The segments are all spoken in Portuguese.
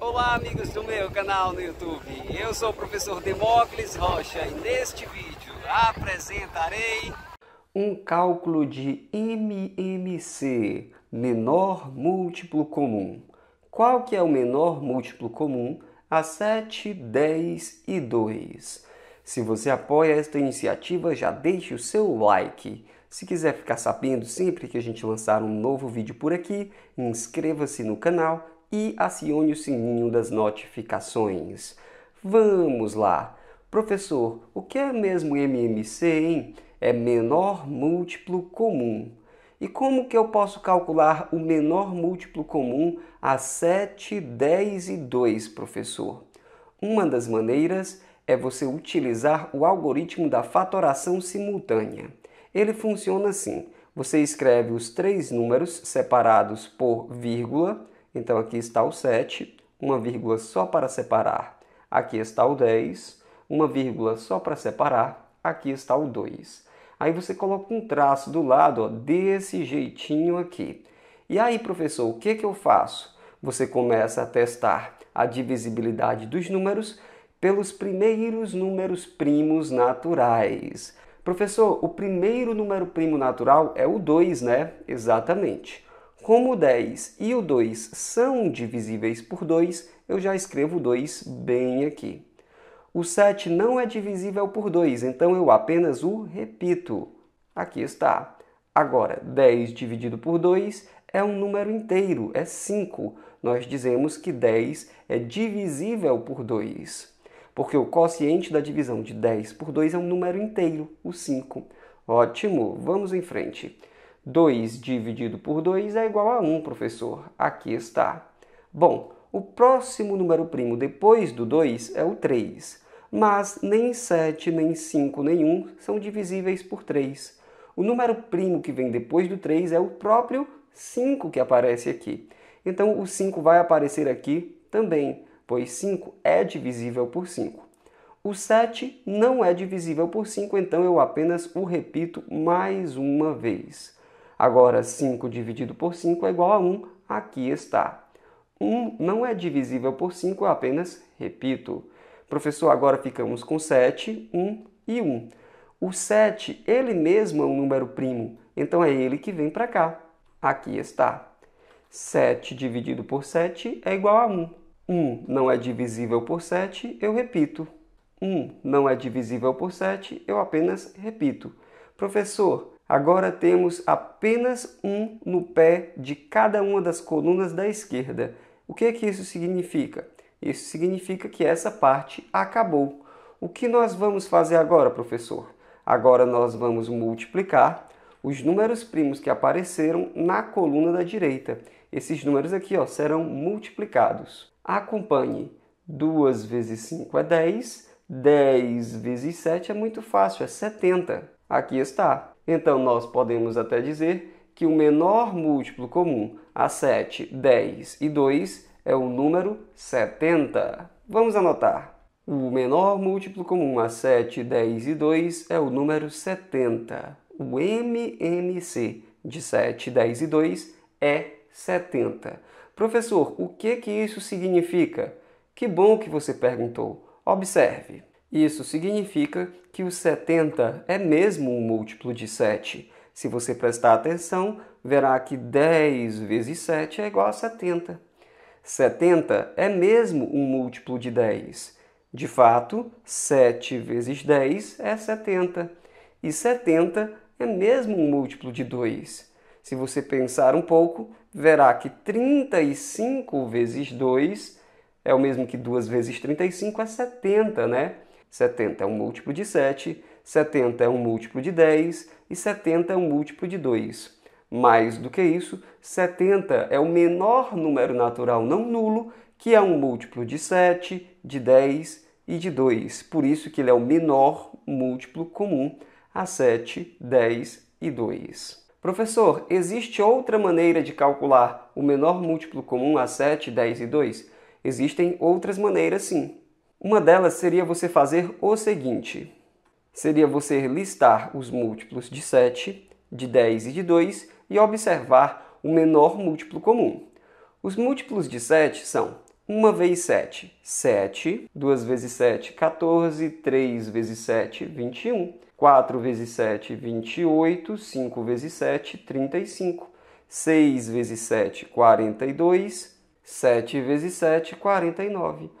Olá amigos do meu canal no YouTube, eu sou o professor Demócles Rocha e neste vídeo apresentarei um cálculo de MMC, menor múltiplo comum. Qual que é o menor múltiplo comum a 7, 10 e 2? Se você apoia esta iniciativa, já deixe o seu like. Se quiser ficar sabendo sempre que a gente lançar um novo vídeo por aqui, inscreva-se no canal e acione o sininho das notificações. Vamos lá! Professor, o que é mesmo MMC, hein? É menor múltiplo comum. E como que eu posso calcular o menor múltiplo comum a 7, 10 e 2, professor? Uma das maneiras é você utilizar o algoritmo da fatoração simultânea. Ele funciona assim: você escreve os três números separados por vírgula então aqui está o 7, uma vírgula só para separar. Aqui está o 10, uma vírgula só para separar. Aqui está o 2. Aí você coloca um traço do lado, ó, desse jeitinho aqui. E aí, professor, o que, que eu faço? Você começa a testar a divisibilidade dos números pelos primeiros números primos naturais. Professor, o primeiro número primo natural é o 2, né? Exatamente. Como o 10 e o 2 são divisíveis por 2, eu já escrevo 2 bem aqui. O 7 não é divisível por 2, então eu apenas o repito. Aqui está. Agora, 10 dividido por 2 é um número inteiro, é 5. Nós dizemos que 10 é divisível por 2, porque o quociente da divisão de 10 por 2 é um número inteiro, o 5. Ótimo, vamos em frente. 2 dividido por 2 é igual a 1, professor. Aqui está. Bom, o próximo número primo depois do 2 é o 3, mas nem 7, nem 5, nem 1 são divisíveis por 3. O número primo que vem depois do 3 é o próprio 5 que aparece aqui. Então o 5 vai aparecer aqui também, pois 5 é divisível por 5. O 7 não é divisível por 5, então eu apenas o repito mais uma vez. Agora, 5 dividido por 5 é igual a 1, aqui está. 1 não é divisível por 5, eu é apenas repito. Professor, agora ficamos com 7, 1 e 1. O 7, ele mesmo é um número primo, então é ele que vem para cá. Aqui está. 7 dividido por 7 é igual a 1. 1 não é divisível por 7, eu repito. 1 não é divisível por 7, eu apenas repito. Professor, Agora temos apenas um no pé de cada uma das colunas da esquerda. O que é que isso significa? Isso significa que essa parte acabou. O que nós vamos fazer agora, professor? Agora nós vamos multiplicar os números primos que apareceram na coluna da direita. Esses números aqui ó, serão multiplicados. Acompanhe. 2 vezes 5 é 10, 10 vezes 7 é muito fácil, é 70. Aqui está. Então nós podemos até dizer que o menor múltiplo comum a 7, 10 e 2 é o número 70. Vamos anotar. O menor múltiplo comum a 7, 10 e 2 é o número 70. O MMC de 7, 10 e 2 é 70. Professor, o que que isso significa? Que bom que você perguntou. Observe. Isso significa que o 70 é mesmo um múltiplo de 7. Se você prestar atenção, verá que 10 vezes 7 é igual a 70. 70 é mesmo um múltiplo de 10. De fato, 7 vezes 10 é 70. E 70 é mesmo um múltiplo de 2. Se você pensar um pouco, verá que 35 vezes 2 é o mesmo que 2 vezes 35 é 70, né? 70 é um múltiplo de 7, 70 é um múltiplo de 10 e 70 é um múltiplo de 2. Mais do que isso, 70 é o menor número natural não nulo, que é um múltiplo de 7, de 10 e de 2. Por isso que ele é o menor múltiplo comum a 7, 10 e 2. Professor, existe outra maneira de calcular o menor múltiplo comum a 7, 10 e 2? Existem outras maneiras sim. Uma delas seria você fazer o seguinte: seria você listar os múltiplos de 7, de 10 e de 2 e observar o menor múltiplo comum. Os múltiplos de 7 são 1 vezes 7, 7, 2 vezes 7, 14, 3 vezes 7, 21, 4 vezes 7, 28, 5 vezes 7, 35, 6 vezes 7, 42, 7 vezes 7, 49.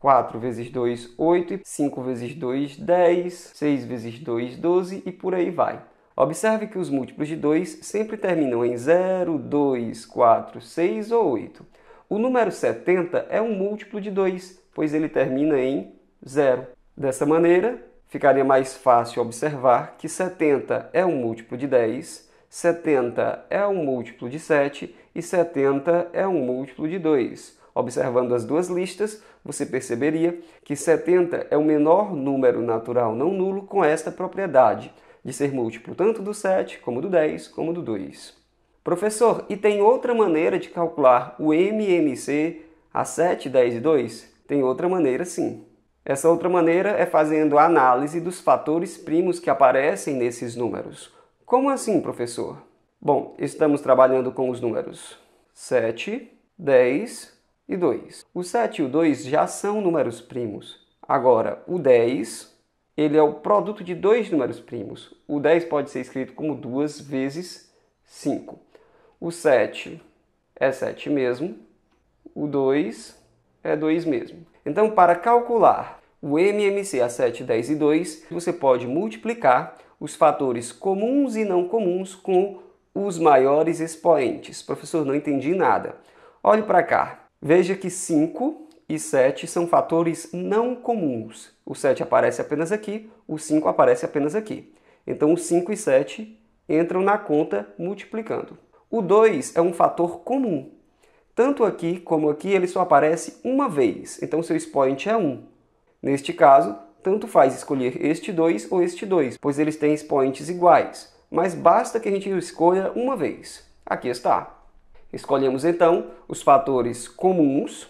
4 vezes 2, 8, 5 vezes 2, 10, 6 vezes 2, 12 e por aí vai. Observe que os múltiplos de 2 sempre terminam em 0, 2, 4, 6 ou 8. O número 70 é um múltiplo de 2, pois ele termina em 0. Dessa maneira, ficaria mais fácil observar que 70 é um múltiplo de 10, 70 é um múltiplo de 7 e 70 é um múltiplo de 2. Observando as duas listas, você perceberia que 70 é o menor número natural não nulo com esta propriedade, de ser múltiplo tanto do 7, como do 10, como do 2. Professor, e tem outra maneira de calcular o MMC a 7, 10 e 2? Tem outra maneira sim. Essa outra maneira é fazendo a análise dos fatores primos que aparecem nesses números. Como assim, professor? Bom, estamos trabalhando com os números 7, 10, e 2. O 7 e o 2 já são números primos. Agora, o 10 ele é o produto de dois números primos. O 10 pode ser escrito como 2 vezes 5. O 7 é 7 mesmo. O 2 é 2 mesmo. Então, para calcular o MMC a 7, 10 e 2, você pode multiplicar os fatores comuns e não comuns com os maiores expoentes. Professor, não entendi nada. Olhe para cá. Veja que 5 e 7 são fatores não comuns. O 7 aparece apenas aqui, o 5 aparece apenas aqui. Então, os 5 e 7 entram na conta multiplicando. O 2 é um fator comum. Tanto aqui como aqui, ele só aparece uma vez. Então, seu expoente é 1. Neste caso, tanto faz escolher este 2 ou este 2, pois eles têm expoentes iguais. Mas basta que a gente escolha uma vez. Aqui está. Escolhemos então os fatores comuns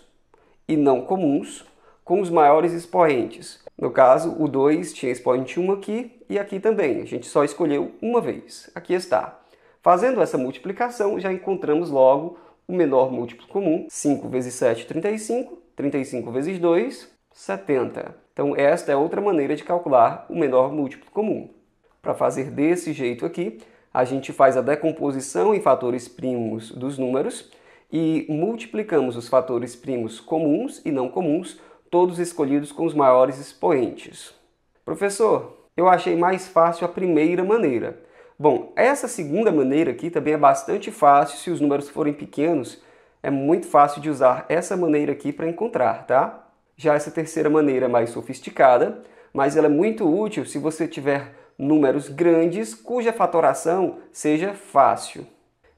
e não comuns com os maiores expoentes. No caso, o 2 tinha expoente 1 aqui e aqui também. A gente só escolheu uma vez. Aqui está. Fazendo essa multiplicação, já encontramos logo o menor múltiplo comum. 5 vezes 7, 35. 35 vezes 2, 70. Então, esta é outra maneira de calcular o menor múltiplo comum. Para fazer desse jeito aqui, a gente faz a decomposição em fatores primos dos números e multiplicamos os fatores primos comuns e não comuns, todos escolhidos com os maiores expoentes. Professor, eu achei mais fácil a primeira maneira. Bom, essa segunda maneira aqui também é bastante fácil se os números forem pequenos. É muito fácil de usar essa maneira aqui para encontrar, tá? Já essa terceira maneira é mais sofisticada, mas ela é muito útil se você tiver números grandes cuja fatoração seja fácil.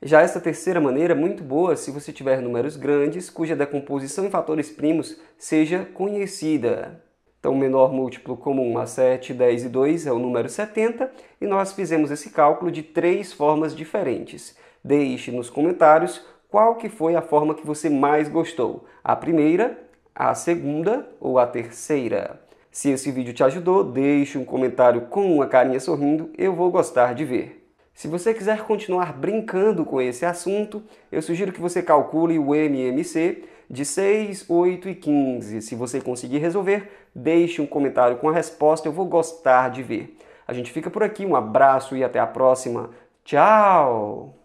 Já esta terceira maneira é muito boa se você tiver números grandes cuja decomposição em fatores primos seja conhecida. Então, o menor múltiplo comum a 7, 10 e 2 é o número 70 e nós fizemos esse cálculo de três formas diferentes. Deixe nos comentários qual que foi a forma que você mais gostou. A primeira, a segunda ou a terceira. Se esse vídeo te ajudou, deixe um comentário com uma carinha sorrindo, eu vou gostar de ver. Se você quiser continuar brincando com esse assunto, eu sugiro que você calcule o MMC de 6, 8 e 15. Se você conseguir resolver, deixe um comentário com a resposta, eu vou gostar de ver. A gente fica por aqui, um abraço e até a próxima. Tchau!